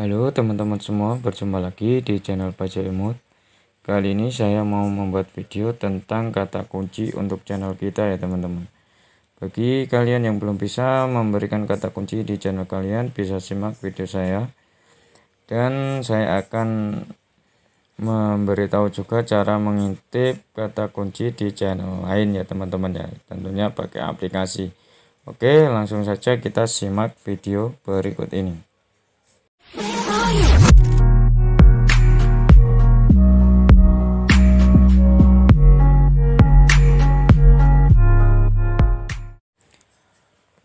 Halo teman-teman semua, berjumpa lagi di channel Baca Imut. Kali ini saya mau membuat video tentang kata kunci untuk channel kita ya teman-teman. Bagi kalian yang belum bisa memberikan kata kunci di channel kalian, bisa simak video saya. Dan saya akan memberitahu juga cara mengintip kata kunci di channel lain ya teman-teman ya. Tentunya pakai aplikasi. Oke, langsung saja kita simak video berikut ini.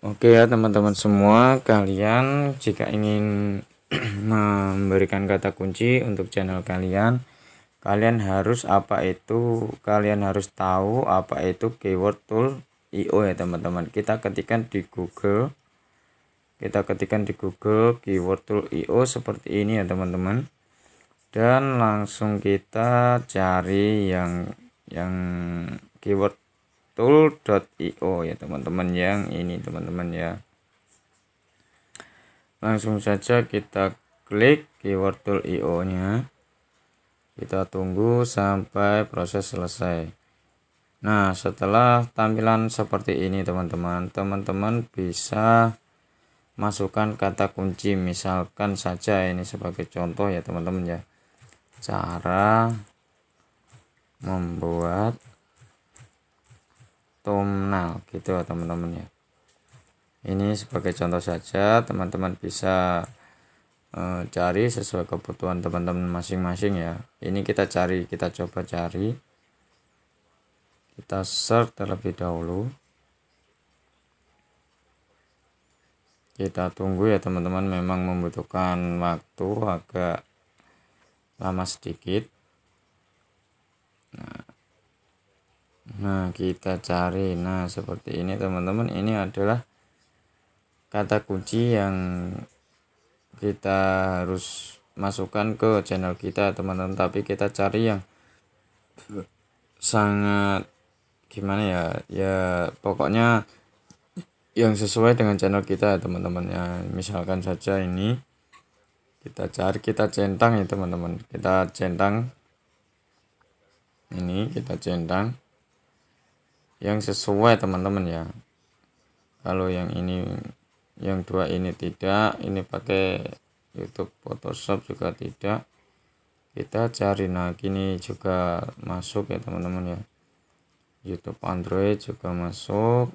Oke ya teman-teman semua, kalian jika ingin memberikan kata kunci untuk channel kalian, kalian harus apa itu? Kalian harus tahu apa itu keyword tool IO ya teman-teman. Kita ketikkan di Google kita ketikkan di Google keyword tool io seperti ini ya teman-teman dan langsung kita cari yang yang keyword tool.io ya teman-teman yang ini teman-teman ya langsung saja kita klik keyword tool tool.io nya kita tunggu sampai proses selesai nah setelah tampilan seperti ini teman-teman teman-teman bisa masukkan kata kunci misalkan saja ini sebagai contoh ya teman-teman ya cara membuat thumbnail gitu ya teman-teman ya ini sebagai contoh saja teman-teman bisa e, cari sesuai kebutuhan teman-teman masing-masing ya ini kita cari kita coba cari kita search terlebih dahulu kita tunggu ya teman-teman memang membutuhkan waktu agak lama sedikit nah, nah kita cari nah seperti ini teman-teman ini adalah kata kunci yang kita harus masukkan ke channel kita teman-teman tapi kita cari yang sangat gimana ya ya pokoknya yang sesuai dengan channel kita ya teman-teman ya misalkan saja ini kita cari kita centang ya teman-teman kita centang ini kita centang yang sesuai teman-teman ya kalau yang ini yang dua ini tidak ini pakai YouTube Photoshop juga tidak kita cari nah ini juga masuk ya teman-teman ya YouTube Android juga masuk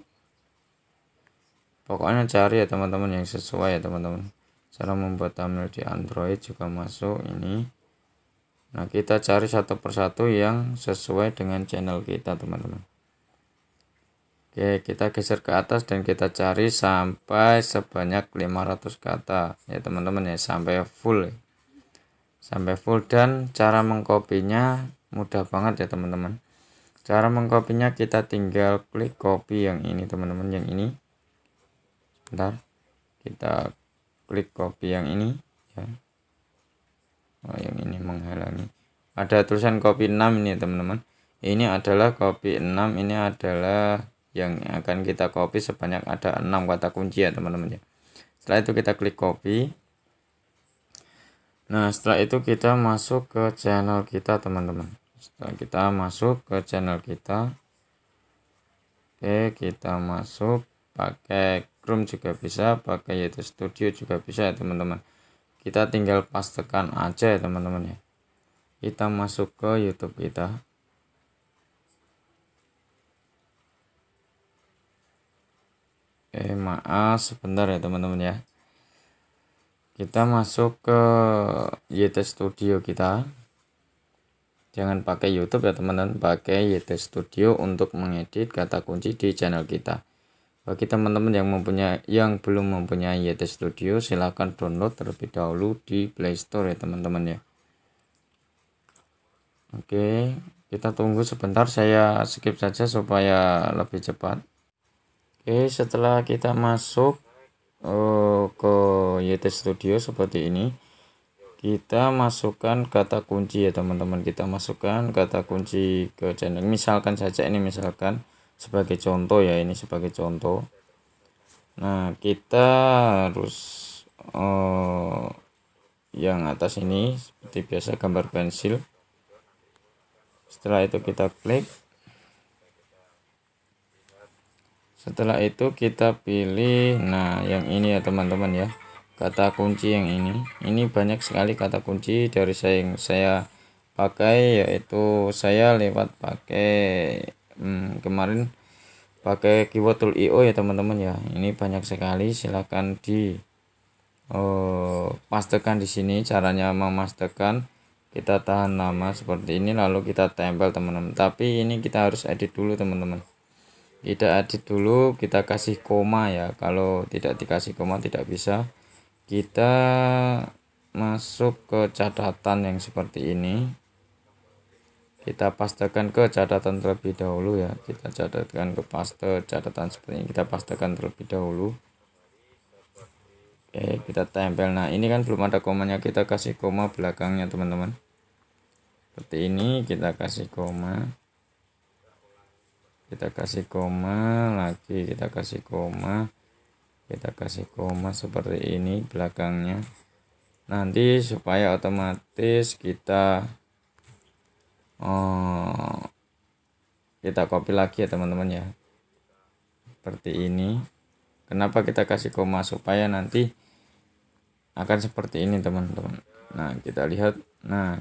pokoknya cari ya teman-teman yang sesuai ya teman-teman cara membuat thumbnail di Android juga masuk ini nah kita cari satu persatu yang sesuai dengan channel kita teman-teman Oke kita geser ke atas dan kita cari sampai sebanyak 500 kata ya teman-teman ya sampai full ya. sampai full dan cara mengkopinya mudah banget ya teman-teman cara mengkopinya kita tinggal klik copy yang ini teman-teman yang ini ntar kita klik copy yang ini ya oh, yang ini menghalangi ada tulisan copy 6 ini teman-teman ini adalah copy 6 ini adalah yang akan kita copy sebanyak ada 6 kata kunci ya teman-teman ya setelah itu kita klik copy nah setelah itu kita masuk ke channel kita teman-teman setelah kita masuk ke channel kita oke kita masuk pakai Chrome juga bisa pakai YouTube Studio juga bisa ya teman-teman kita tinggal pastekan aja ya teman-teman ya kita masuk ke YouTube kita eh maaf sebentar ya teman-teman ya kita masuk ke YouTube Studio kita jangan pakai YouTube ya teman-teman pakai YouTube Studio untuk mengedit kata kunci di channel kita bagi teman-teman yang mempunyai yang belum mempunyai Yeti Studio silahkan download terlebih dahulu di Play Store ya teman-teman ya Oke kita tunggu sebentar saya skip saja supaya lebih cepat Oke setelah kita masuk uh, ke Yeti Studio seperti ini kita masukkan kata kunci ya teman-teman kita masukkan kata kunci ke channel misalkan saja ini misalkan sebagai contoh ya ini sebagai contoh nah kita harus uh, yang atas ini seperti biasa gambar pensil setelah itu kita klik setelah itu kita pilih nah yang ini ya teman-teman ya kata kunci yang ini ini banyak sekali kata kunci dari saya yang saya pakai yaitu saya lewat pakai hmm, kemarin pakai keyword tool io ya teman-teman ya ini banyak sekali silahkan di oh, eh, pastekan di sini caranya memastekan kita tahan lama seperti ini lalu kita tempel teman-teman tapi ini kita harus edit dulu teman-teman kita edit dulu kita kasih koma ya kalau tidak dikasih koma tidak bisa kita masuk ke catatan yang seperti ini kita pastekan ke catatan terlebih dahulu ya kita catatkan ke paste catatan seperti ini kita pastekan terlebih dahulu oke kita tempel nah ini kan belum ada komanya kita kasih koma belakangnya teman-teman seperti ini kita kasih koma kita kasih koma lagi kita kasih koma kita kasih koma seperti ini belakangnya nanti supaya otomatis kita oh, kita copy lagi ya teman-teman ya seperti ini kenapa kita kasih koma supaya nanti akan seperti ini teman-teman nah kita lihat nah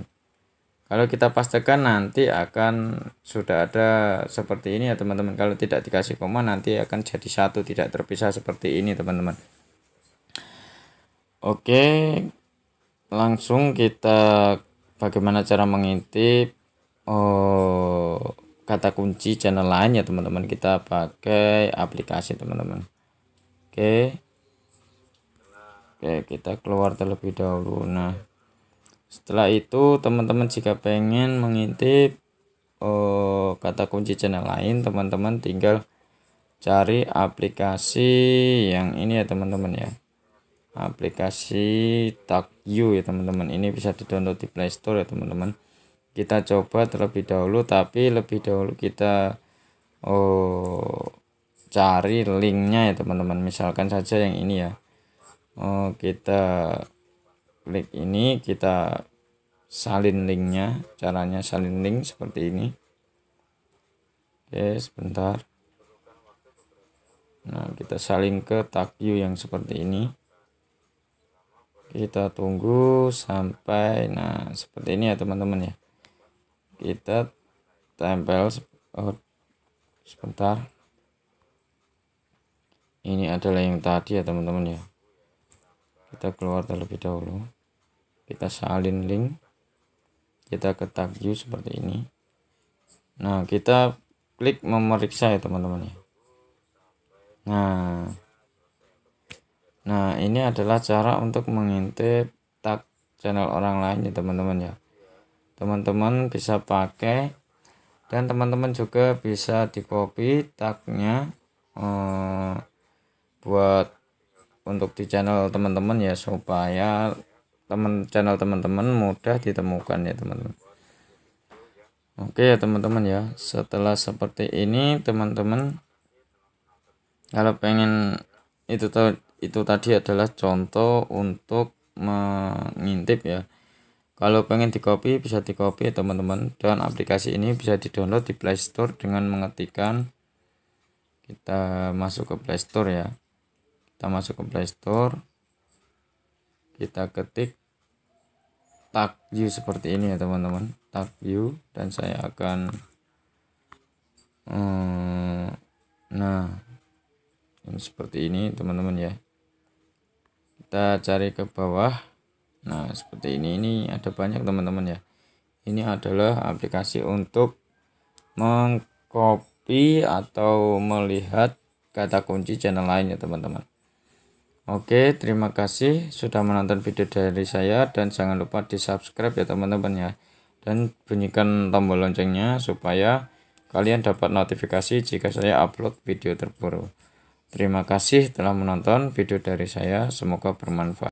kalau kita pastikan nanti akan sudah ada seperti ini ya teman-teman kalau tidak dikasih koma nanti akan jadi satu tidak terpisah seperti ini teman-teman oke langsung kita bagaimana cara mengintip oh, kata kunci channel lain ya teman-teman kita pakai aplikasi teman-teman oke okay. oke okay, kita keluar terlebih dahulu nah setelah itu teman-teman jika pengen mengintip oh, kata kunci channel lain teman-teman tinggal cari aplikasi yang ini ya teman-teman ya aplikasi tag you ya teman-teman ini bisa di download di playstore ya teman-teman kita coba terlebih dahulu tapi lebih dahulu kita oh cari linknya ya teman-teman misalkan saja yang ini ya oh kita klik ini kita salin linknya caranya salin link seperti ini oke sebentar nah kita salin ke takyu yang seperti ini kita tunggu sampai nah seperti ini ya teman-teman ya kita tempel oh, sebentar ini adalah yang tadi ya teman-teman ya kita keluar terlebih dahulu kita salin link kita ke tag view seperti ini nah kita klik memeriksa ya teman-teman ya nah nah ini adalah cara untuk mengintip tag channel orang lain ya teman-teman ya teman-teman bisa pakai dan teman-teman juga bisa di copy tagnya eh, buat untuk di channel teman-teman ya supaya teman channel teman-teman mudah ditemukan ya teman-teman oke ya teman-teman ya setelah seperti ini teman-teman kalau pengen itu itu tadi adalah contoh untuk mengintip ya kalau pengen di copy bisa di copy ya teman-teman dan aplikasi ini bisa didownload di Play Store dengan mengetikkan kita masuk ke Play Store ya. Kita masuk ke Play Store. Kita ketik tag view seperti ini ya teman-teman. Tag view dan saya akan hmm, nah ini seperti ini teman-teman ya. Kita cari ke bawah Nah, seperti ini ini ada banyak teman-teman ya. Ini adalah aplikasi untuk mengcopy atau melihat kata kunci channel lain ya, teman-teman. Oke, terima kasih sudah menonton video dari saya dan jangan lupa di-subscribe ya, teman-teman ya. Dan bunyikan tombol loncengnya supaya kalian dapat notifikasi jika saya upload video terbaru. Terima kasih telah menonton video dari saya, semoga bermanfaat.